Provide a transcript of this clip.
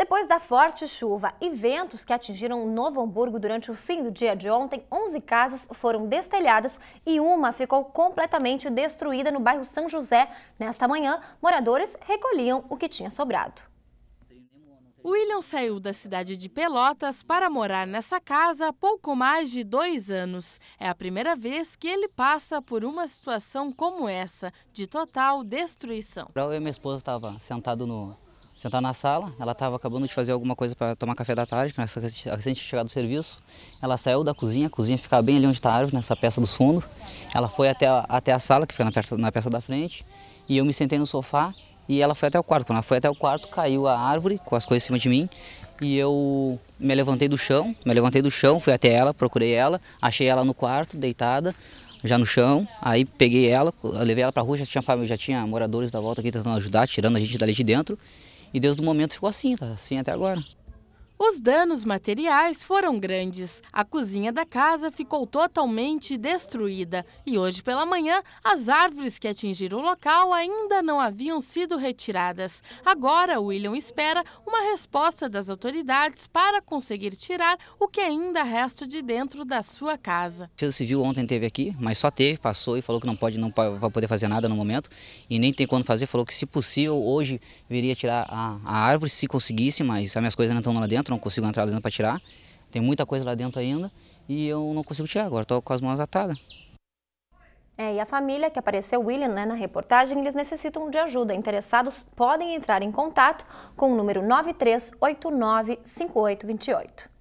Depois da forte chuva e ventos que atingiram Novo Hamburgo durante o fim do dia de ontem, 11 casas foram destelhadas e uma ficou completamente destruída no bairro São José. Nesta manhã, moradores recolhiam o que tinha sobrado. William saiu da cidade de Pelotas para morar nessa casa há pouco mais de dois anos. É a primeira vez que ele passa por uma situação como essa, de total destruição. Eu e minha esposa estava sentado no, sentar na sala. Ela estava acabando de fazer alguma coisa para tomar café da tarde, que nós recente chegado do serviço. Ela saiu da cozinha, a cozinha ficava bem ali onde está a árvore, nessa peça dos fundos. Ela foi até a, até a sala, que fica na peça, na peça da frente, e eu me sentei no sofá e ela foi até o quarto. Quando ela foi até o quarto, caiu a árvore com as coisas em cima de mim e eu me levantei do chão, me levantei do chão, fui até ela, procurei ela, achei ela no quarto, deitada, já no chão. Aí peguei ela, levei ela para a rua, já tinha, já tinha moradores da volta aqui tentando ajudar, tirando a gente dali de dentro. E desde o momento ficou assim, tá assim até agora. Os danos materiais foram grandes. A cozinha da casa ficou totalmente destruída e hoje pela manhã as árvores que atingiram o local ainda não haviam sido retiradas. Agora, William espera uma resposta das autoridades para conseguir tirar o que ainda resta de dentro da sua casa. A Defesa Civil ontem teve aqui, mas só teve, passou e falou que não pode, não vai poder fazer nada no momento e nem tem quando fazer. Falou que se possível hoje viria tirar a, a árvore se conseguisse, mas as minhas coisas não estão lá dentro não consigo entrar lá dentro para tirar. Tem muita coisa lá dentro ainda e eu não consigo tirar agora, estou com as mãos atadas. É, e a família que apareceu, William, né, na reportagem, eles necessitam de ajuda. Interessados podem entrar em contato com o número 93895828.